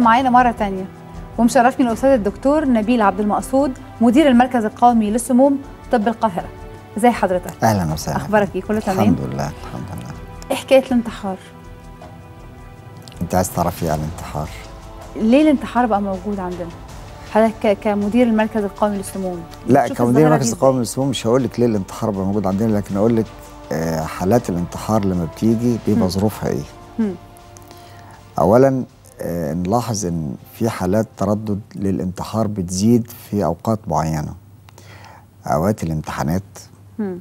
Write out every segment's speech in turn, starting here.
بيكم معانا مرة ثانيه ومشرفني الأستاذ الدكتور نبيل عبد المقصود مدير المركز القومي للسموم طب القاهرة ازي حضرتك؟ أهلا وسهلا أخبارك إيه؟ كله تمام؟ الحمد لله الحمد لله إيه حكاية الانتحار؟ أنت عايز تعرفي عن الانتحار ليه الانتحار بقى موجود عندنا؟ حضرتك كمدير المركز القومي للسموم لا كمدير المركز القومي للسموم مش هقول لك ليه الانتحار بقى موجود عندنا لكن اقول لك آه، حالات الانتحار لما بتيجي بيبقى ظروفها ايه؟ اولا آه، نلاحظ ان في حالات تردد للانتحار بتزيد في اوقات معينه اوقات الامتحانات م.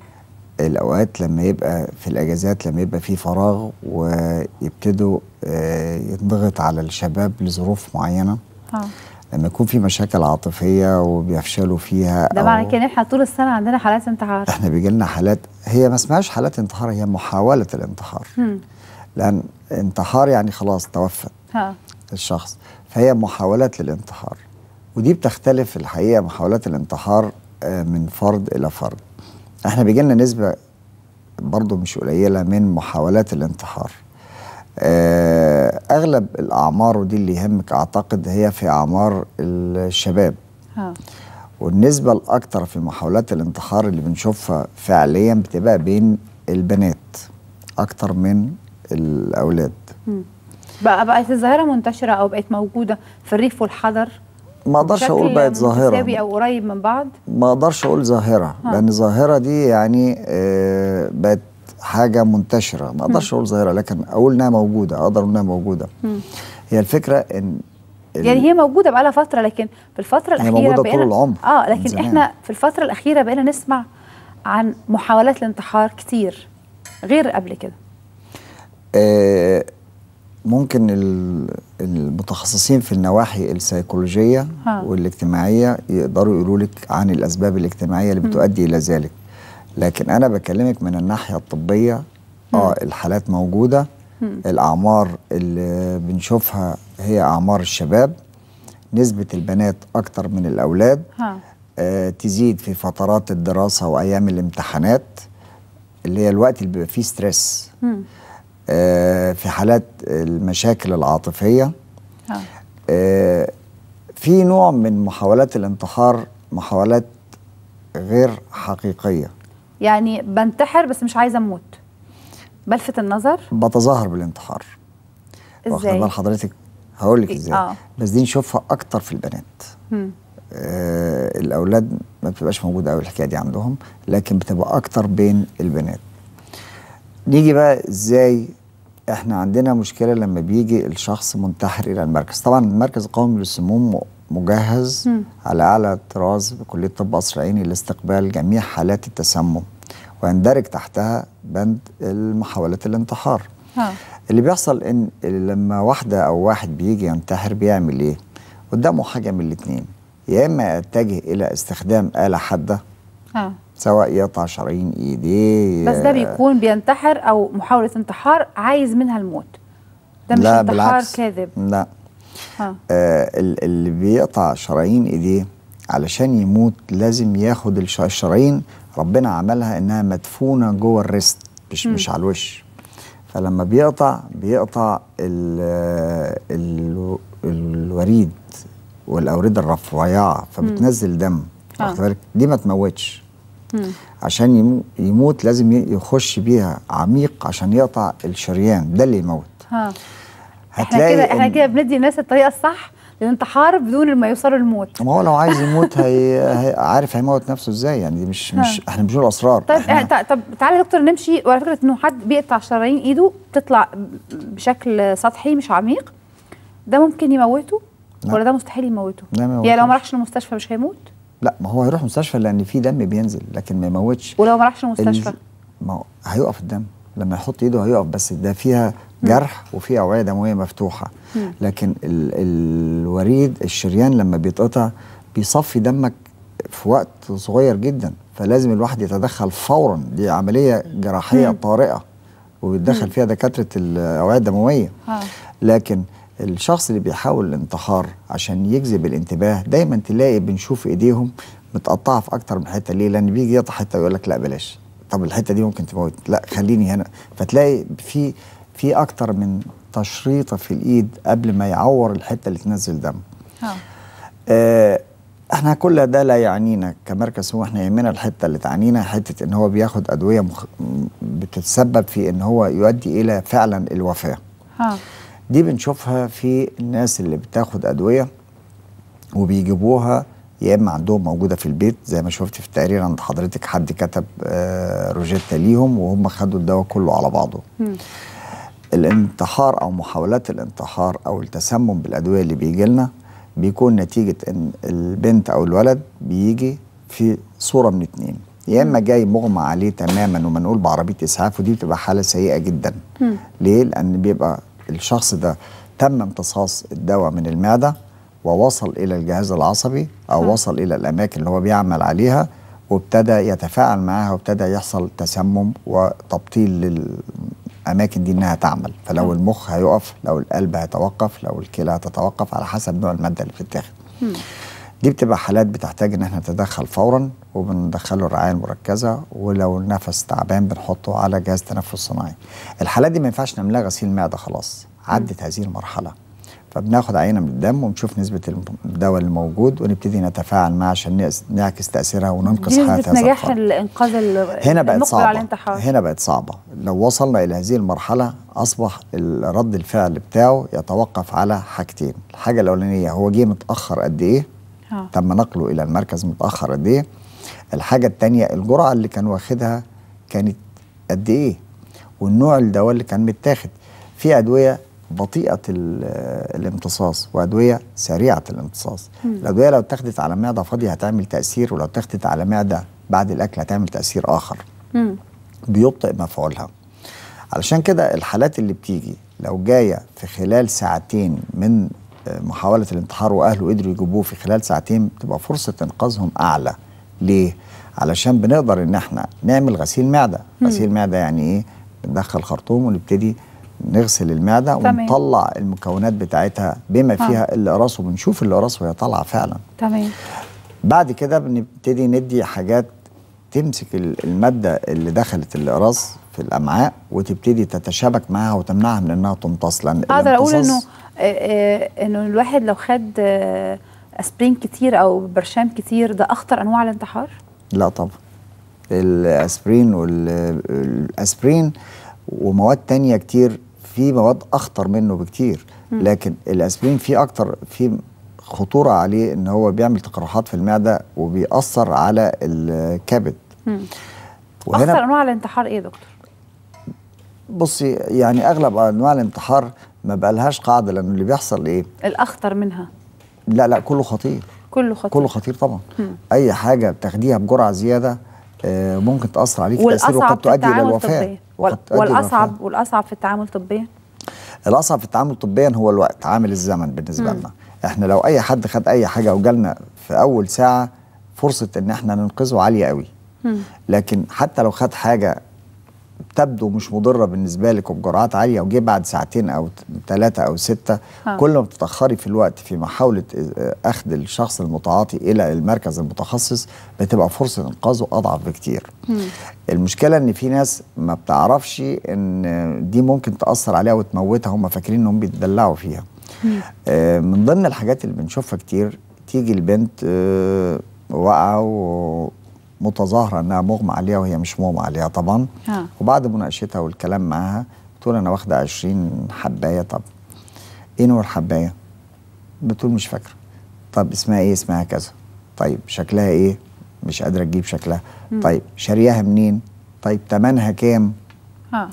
الاوقات لما يبقى في الاجازات لما يبقى في فراغ ويبتدوا آه، يضغط على الشباب لظروف معينه آه. لما يكون في مشاكل عاطفيه وبيفشلوا فيها ده معنى كده احنا طول السنه عندنا حالات انتحار احنا بيجي لنا حالات هي ما اسمهاش حالات انتحار هي محاوله الانتحار م. لان انتحار يعني خلاص توفت ها. الشخص فهي محاولات للانتحار ودي بتختلف الحقيقة محاولات الانتحار آه، من فرد إلى فرد احنا بيجي لنا نسبة برضو مش قليلة من محاولات الانتحار آه، أغلب الأعمار ودي اللي يهمك أعتقد هي في أعمار الشباب ها. والنسبة الأكثر في محاولات الانتحار اللي بنشوفها فعليا بتبقى بين البنات أكثر من الأولاد م. بقى بقت الظاهره منتشره او بقت موجوده في الريف والحضر ما اقدرش اقول بقت ظاهره او قريب من بعض ما اقدرش اقول ظاهره لان الظاهره دي يعني آه بقت حاجه منتشره ما اقدرش اقول ظاهره لكن اقول انها موجوده اقدر انها موجوده م. هي الفكره ان يعني هي موجوده بقى لها فتره لكن في الفتره الاخيره هي موجوده طول العمر اه لكن احنا في الفتره الاخيره بقينا نسمع عن محاولات الانتحار كتير غير قبل كده آه ممكن المتخصصين في النواحي السيكولوجية ها. والاجتماعية يقدروا يقولوا لك عن الأسباب الاجتماعية اللي بتؤدي م. إلى ذلك لكن أنا بكلمك من الناحية الطبية م. آه الحالات موجودة م. الأعمار اللي بنشوفها هي أعمار الشباب نسبة البنات أكتر من الأولاد ها. آه تزيد في فترات الدراسة وأيام الامتحانات اللي هي الوقت اللي بيبقى فيه ستريس آه، في حالات المشاكل العاطفية آه، في نوع من محاولات الانتحار محاولات غير حقيقية يعني بنتحر بس مش عايز أموت بلفت النظر بتظاهر بالانتحار ازاي؟ واخد حضرتك هقول لك إيه، ازاي آه. بس دي نشوفها اكتر في البنات آه الاولاد ما بتبقاش موجوده أوي الحكايه دي عندهم لكن بتبقى اكتر بين البنات نيجي بقى ازاي احنا عندنا مشكله لما بيجي الشخص منتحر الى المركز طبعا المركز القومي للسموم مجهز م. على اعلى طراز بكليه طب قصر عيني لاستقبال جميع حالات التسمم ويندرج تحتها بند المحاولات الانتحار ها. اللي بيحصل ان لما واحده او واحد بيجي ينتحر بيعمل ايه قدامه حاجه من الاثنين يا اما يتجه الى استخدام اله حاده سواء يقطع شرايين ايديه بس ده آه، بيكون بينتحر او محاوله انتحار عايز منها الموت ده مش لا انتحار بالعكس. كاذب لا آه اللي بيقطع شرايين ايديه علشان يموت لازم ياخد الشرايين ربنا عملها انها مدفونه جوه الريست مش مش على الوش فلما بيقطع بيقطع ال آه، ال الوريد والاورده الرفيعه فبتنزل دم واخد بالك دي ما تموتش عشان يموت لازم يخش بيها عميق عشان يقطع الشريان ده اللي يموت ها. هتلاقي احنا كده احنا كده بندي الناس الطريقه الصح لان انت حارب بدون ما يوصلوا الموت ما هو لو عايز يموت هي... هي عارف هيموت نفسه ازاي يعني مش ها. مش احنا مش بنقول اسرار طب احنا... طب تعالى يا دكتور نمشي وعلى فكره انه حد بيقطع شرايين ايده بتطلع بشكل سطحي مش عميق ده ممكن يموته لا. ولا ده مستحيل يموته لا يعني لو ما راحش المستشفى مش هيموت لا ما هو هيروح مستشفى لان في دم بينزل لكن ما يموتش ولو ما راحش المستشفى ما هو هيقف الدم لما يحط ايده هيقف بس ده فيها جرح وفي اوعيه دمويه مفتوحه لكن ال الوريد الشريان لما بيتقطع بيصفي دمك في وقت صغير جدا فلازم الواحد يتدخل فورا دي عمليه جراحيه طارئه وبيتدخل فيها دكاتره الاوعيه الدمويه آه. لكن الشخص اللي بيحاول الانتحار عشان يجذب الانتباه دايما تلاقي بنشوف ايديهم متقطعه في اكتر من حته ليه؟ لان بيجي يقطع حته ويقول لك لا بلاش طب الحته دي ممكن تموت لا خليني هنا فتلاقي في في اكتر من تشريطه في الايد قبل ما يعور الحته اللي تنزل دم. ها. آه احنا كل ده لا يعنينا كمركز هو احنا يهمنا الحته اللي تعنينا حته ان هو بياخد ادويه مخ... بتتسبب في ان هو يؤدي الى فعلا الوفاه. ها. دي بنشوفها في الناس اللي بتاخد أدوية وبيجيبوها يا اما عندهم موجوده في البيت زي ما شفت في التقرير عند حضرتك حد كتب آه، روجيتا ليهم وهم خدوا الدواء كله على بعضه الانتحار او محاولات الانتحار او التسمم بالادويه اللي بيجي لنا بيكون نتيجه ان البنت او الولد بيجي في صوره من اتنين يا اما جاي مغمى عليه تماما ومنقول بعربيه اسعاف ودي بتبقى حاله سيئه جدا ليه لان بيبقى الشخص ده تم امتصاص الدواء من المعدة ووصل إلى الجهاز العصبي أو نعم. وصل إلى الأماكن اللي هو بيعمل عليها وابتدى يتفاعل معاها وابتدى يحصل تسمم وتبطيل للأماكن دي إنها تعمل فلو نعم. المخ هيقف لو القلب هيتوقف لو الكلى هتتوقف على حسب نوع المادة اللي بتتاخد نعم. دي بتبقى حالات بتحتاج ان احنا نتدخل فورا وبندخله الرعايه المركزه ولو النفس تعبان بنحطه على جهاز تنفس صناعي. الحالات دي ما ينفعش نعملها غسيل معده خلاص عدت هذه المرحله. فبناخد عينه من الدم ونشوف نسبه الدواء اللي موجود ونبتدي نتفاعل معاه عشان نعكس تاثيرها وننقذ حياه هذا نجاح الانقاذ هنا بقت صعبه هنا بقت صعبه لو وصلنا الى هذه المرحله اصبح رد الفعل بتاعه يتوقف على حاجتين الحاجه الاولانيه هو جه متاخر قد ايه آه. تم نقله الى المركز متاخر قد ايه الحاجه الثانيه الجرعه اللي كان واخدها كانت قد ايه والنوع الدواء اللي كان متاخد في ادويه بطيئه الامتصاص وادويه سريعه الامتصاص م. الادويه لو اتاخدت على معده فاضيه هتعمل تاثير ولو اتاخدت على معده بعد الاكل هتعمل تاثير اخر م. بيبطئ مفعولها علشان كده الحالات اللي بتيجي لو جايه في خلال ساعتين من محاولة الانتحار وأهله قدروا يجيبوه في خلال ساعتين تبقى فرصة إنقاذهم أعلى ليه؟ علشان بنقدر إن إحنا نعمل غسيل معدة غسيل معدة يعني إيه؟ بندخل خرطوم ونبتدي نغسل المعدة تمام. ونطلع المكونات بتاعتها بما آه. فيها آه. القراص وبنشوف القراص وهي طالعة فعلا تمام بعد كده بنبتدي ندي حاجات تمسك المادة اللي دخلت القراص في الامعاء وتبتدي تتشابك معاها وتمنعها من انها تمتص لان اقدر اقول انه آه، آه، انه الواحد لو خد آه، اسبرين كتير او برشام كتير ده اخطر انواع الانتحار لا طبعا الاسبرين والاسبرين ومواد تانية كتير في مواد اخطر منه بكتير لكن الاسبرين في اكتر في خطوره عليه ان هو بيعمل تقرحات في المعده وبيأثر على الكبد وهنا اخطر انواع الانتحار ايه يا دكتور بصي يعني اغلب انواع الانتحار ما بقالهاش قاعده لانه اللي بيحصل ايه الاخطر منها لا لا كله خطير كله خطير كله خطير طبعا م. اي حاجه بتاخديها بجرعه زياده آه، ممكن تاثر عليك تاثير وقد تؤدي الى الوفاه والاصعب والاصعب في التعامل طبيا الاصعب في التعامل طبيا هو الوقت عامل الزمن بالنسبه م. لنا احنا لو اي حد خد اي حاجه وجالنا في اول ساعه فرصه ان احنا ننقذه عاليه قوي م. لكن حتى لو خد حاجه تبدو مش مضره بالنسبه لك وبجرعات عاليه وجه بعد ساعتين او ثلاثه او سته كل ما بتتاخري في الوقت في محاوله آه، اخذ الشخص المتعاطي الى المركز المتخصص بتبقى فرصه انقاذه اضعف بكتير. م. المشكله ان في ناس ما بتعرفش ان دي ممكن تاثر عليها وتموتها هم فاكرين انهم بيتدلعوا فيها. م. آه، من ضمن الحاجات اللي بنشوفها كتير تيجي البنت آه، واقعه متظاهره انها مغمى عليها وهي مش مغمى عليها طبعا ها. وبعد مناقشتها والكلام معاها بتقول انا واخده 20 حبايه طب ايه نوع الحبايه؟ بتقول مش فاكره طب اسمها ايه؟ اسمها كذا طيب شكلها ايه؟ مش قادره تجيب شكلها م. طيب شارياها منين؟ طيب تمنها كام؟ ها.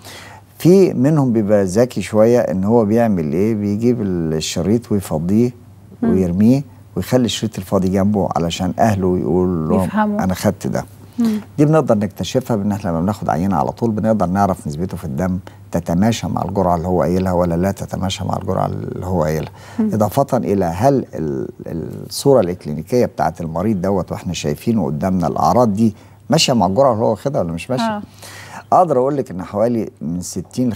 في منهم بيبقى ذكي شويه ان هو بيعمل ايه؟ بيجيب الشريط ويفضيه ويرميه ويخلي الشريط الفاضي جنبه علشان اهله يقول لهم يفهمه. انا خدت ده مم. دي بنقدر نكتشفها بان احنا لما بناخد عينه على طول بنقدر نعرف نسبته في الدم تتماشى مع الجرعه اللي هو قايلها ولا لا تتماشى مع الجرعه اللي هو قايلها اضافه الى هل الصوره الاكلينيكيه بتاعه المريض دوت واحنا شايفينه قدامنا الاعراض دي ماشيه مع الجرعه اللي هو واخدها ولا مش ماشيه آه. اقدر اقول لك ان حوالي من 60 ل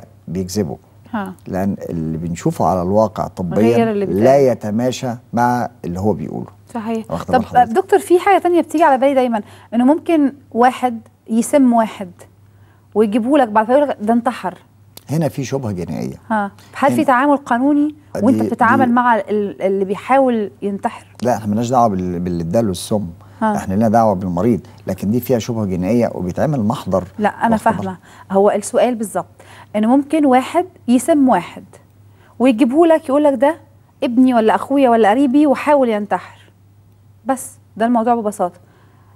65% بيكذبوا ها. لان اللي بنشوفه على الواقع طبيا لا يتماشى مع اللي هو بيقوله صحيح طب دكتور في حاجه تانية بتيجي على بالي دايما انه ممكن واحد يسم واحد ويجيبه لك بعد كده ده انتحر هنا في شبهه جنائيه ها هل في تعامل قانوني وانت بتتعامل مع اللي بيحاول ينتحر لا احنا مالناش دعوه باللي اداله السم ها. احنا لنا دعوه بالمريض لكن دي فيها شبهه جنائيه وبيتعمل محضر لا انا فاهمه هو السؤال بالظبط ان ممكن واحد يسم واحد ويجيبه لك يقول لك ده ابني ولا اخويا ولا قريبي وحاول ينتحر بس ده الموضوع ببساطه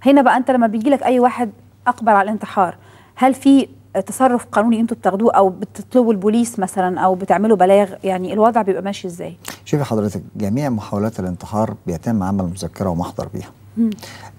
هنا بقى انت لما بيجي لك اي واحد اقبل على الانتحار هل في تصرف قانوني انتوا بتاخدوه او بتطلبوا البوليس مثلا او بتعملوا بلاغ يعني الوضع بيبقى ماشي ازاي شوفي حضرتك جميع محاولات الانتحار بيتم عمل مذكره ومحضر بيها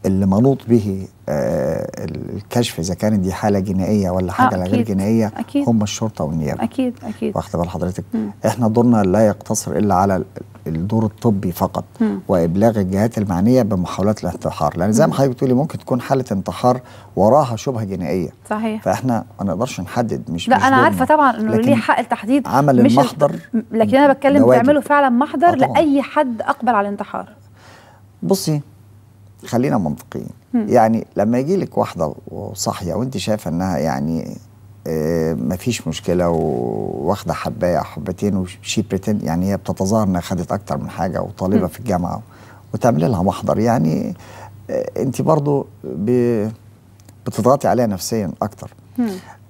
اللي منوط به آه، الكشف اذا كانت دي حاله جنائيه ولا حاجه آه غير جنائيه أكيد هم الشرطه والنيابه اكيد اكيد واخد بال حضرتك مم. احنا دورنا لا يقتصر الا على الدور الطبي فقط مم. وابلاغ الجهات المعنيه بمحاولات الانتحار لان زي ما حضرتك بتقولي ممكن تكون حاله انتحار وراها شبهه جنائيه صحيح فاحنا ما نقدرش نحدد مش لا مش انا عارفه طبعا انه ليه حق التحديد عمل مش المحضر لكن انا بتكلم تعمله فعلا محضر آه، لاي حد اقبل على الانتحار بصي خلينا منطقيين يعني لما يجي لك واحده صاحيه وانت شايفه انها يعني آه، ما مفيش مشكله وواخده حبايه او حبتين وشي يعني هي بتتظاهر انها خدت اكتر من حاجه وطالبه في الجامعه وتعمل لها محضر يعني آه، انت برضو بتضغطي عليها نفسيا اكتر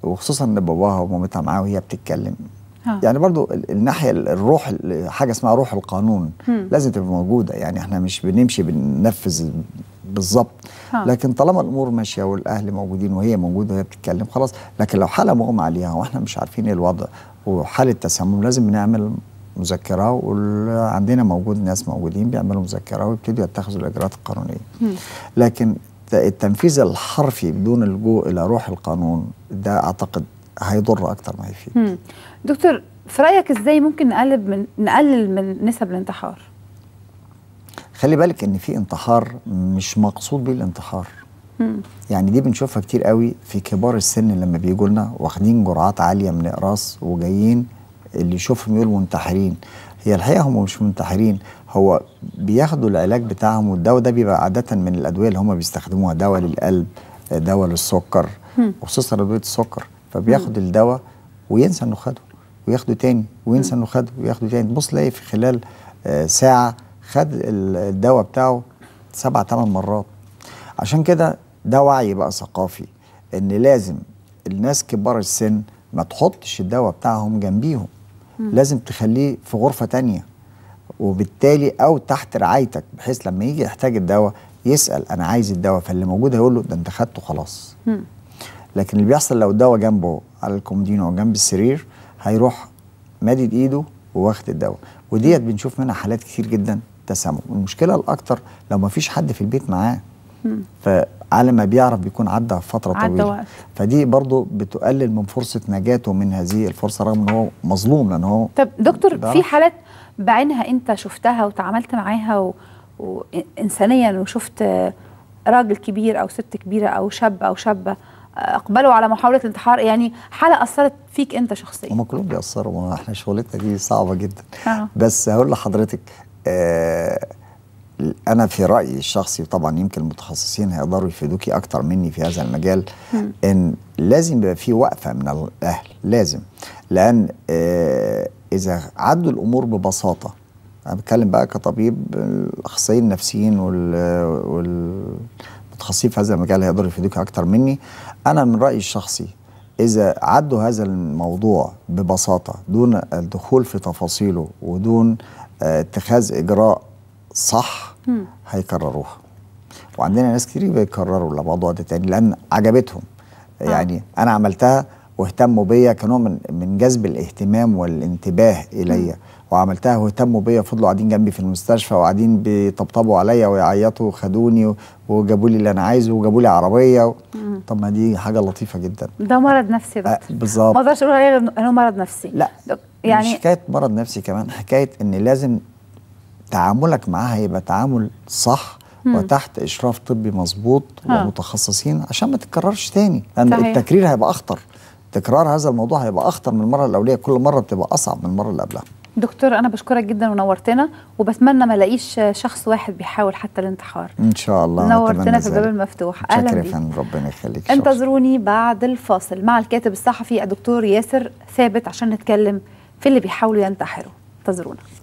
وخصوصا ان باباها ومامتها معاها وهي بتتكلم ها. يعني برضو الناحيه الروح حاجه اسمها روح القانون هم. لازم تبقى موجوده يعني احنا مش بنمشي بننفذ بالظبط لكن طالما الامور ماشيه والاهل موجودين وهي موجوده وهي بتتكلم خلاص لكن لو حاله مغمى عليها واحنا مش عارفين ايه الوضع وحاله تسمم لازم نعمل مذكره وعندنا موجود ناس موجودين بيعملوا مذكره ويبتدوا يتخذوا الاجراءات القانونيه هم. لكن التنفيذ الحرفي بدون اللجوء الى روح القانون ده اعتقد هيضر اكتر ما يفيد دكتور في رايك ازاي ممكن نقلب من نقلل من نسب الانتحار خلي بالك ان في انتحار مش مقصود بيه الانتحار يعني دي بنشوفها كتير قوي في كبار السن لما بيجوا لنا واخدين جرعات عاليه من اقراص وجايين اللي يشوفهم يقول منتحرين هي الحقيقه هم مش منتحرين هو بياخدوا العلاج بتاعهم والدواء ده بيبقى عاده من الادويه اللي هم بيستخدموها دواء للقلب دواء للسكر خصوصا ادويه السكر فبياخد الدواء وينسى انه خده وياخده تاني وينسى انه خده وياخده تاني تبص تلاقي في خلال آه، ساعه خد الدواء بتاعه سبع ثمان مرات عشان كده ده وعي بقى ثقافي ان لازم الناس كبار السن ما تحطش الدواء بتاعهم جنبيهم لازم تخليه في غرفه تانية وبالتالي او تحت رعايتك بحيث لما يجي يحتاج الدواء يسال انا عايز الدواء فاللي موجود هيقول له ده انت خدته خلاص لكن اللي بيحصل لو الدواء جنبه على الكومدينو او جنب السرير هيروح مادد ايده وواخد الدواء وديت بنشوف منها حالات كتير جدا تسمم المشكله الاكتر لو ما فيش حد في البيت معاه فعلى ما بيعرف بيكون عدى فتره طويله وقت. فدي برضه بتقلل من فرصه نجاته من هذه الفرصه رغم ان هو مظلوم لان هو طب دكتور في حالات بعينها انت شفتها وتعاملت معاها و... وانسانيا وشفت راجل كبير او ست كبيره او شاب او شابه اقبلوا على محاوله الانتحار يعني حاله اثرت فيك انت شخصيا هم كلهم بيأثروا ما احنا شغلتنا دي صعبه جدا آه. بس هقول لحضرتك آه انا في رايي الشخصي وطبعا يمكن المتخصصين هيقدروا يفيدوكي اكتر مني في هذا المجال ان لازم يبقى في وقفه من الاهل لازم لان آه اذا عدوا الامور ببساطه انا بتكلم بقى كطبيب الاخصائيين النفسيين وال, وال متخصصين في هذا المجال هيقدروا يفيدوك اكتر مني انا من رايي الشخصي اذا عدوا هذا الموضوع ببساطه دون الدخول في تفاصيله ودون آه، اتخاذ اجراء صح هيكرروها وعندنا ناس كتير بيكرروا الموضوع ده تاني لان عجبتهم آه. يعني انا عملتها واهتموا بيا كنوع من من جذب الاهتمام والانتباه الي وعملتها واهتموا بيا فضلوا قاعدين جنبي في المستشفى وقاعدين بيطبطبوا عليا ويعيطوا وخدوني وجابوا لي اللي انا عايزه وجابوا لي عربيه و... طب ما دي حاجه لطيفه جدا ده مرض نفسي بقى آه بالظبط ما اقدرش اقول عليه انه مرض نفسي لا يعني مش حكايه مرض نفسي كمان حكايه ان لازم تعاملك معاها يبقى تعامل صح مم. وتحت اشراف طبي مظبوط ومتخصصين عشان ما تتكررش تاني لان التكرير هيبقى اخطر تكرار هذا الموضوع هيبقى اخطر من المره الاوليه كل مره بتبقى اصعب من المره اللي قبلها دكتور انا بشكرك جدا ونورتنا وبتمنى ما الاقيش شخص واحد بيحاول حتى الانتحار ان شاء الله نورتنا في الباب المفتوح اهلا بيك ربنا يخليك انتظروني بعد الفاصل مع الكاتب الصحفي الدكتور ياسر ثابت عشان نتكلم في اللي بيحاولوا ينتحروا انتظرونا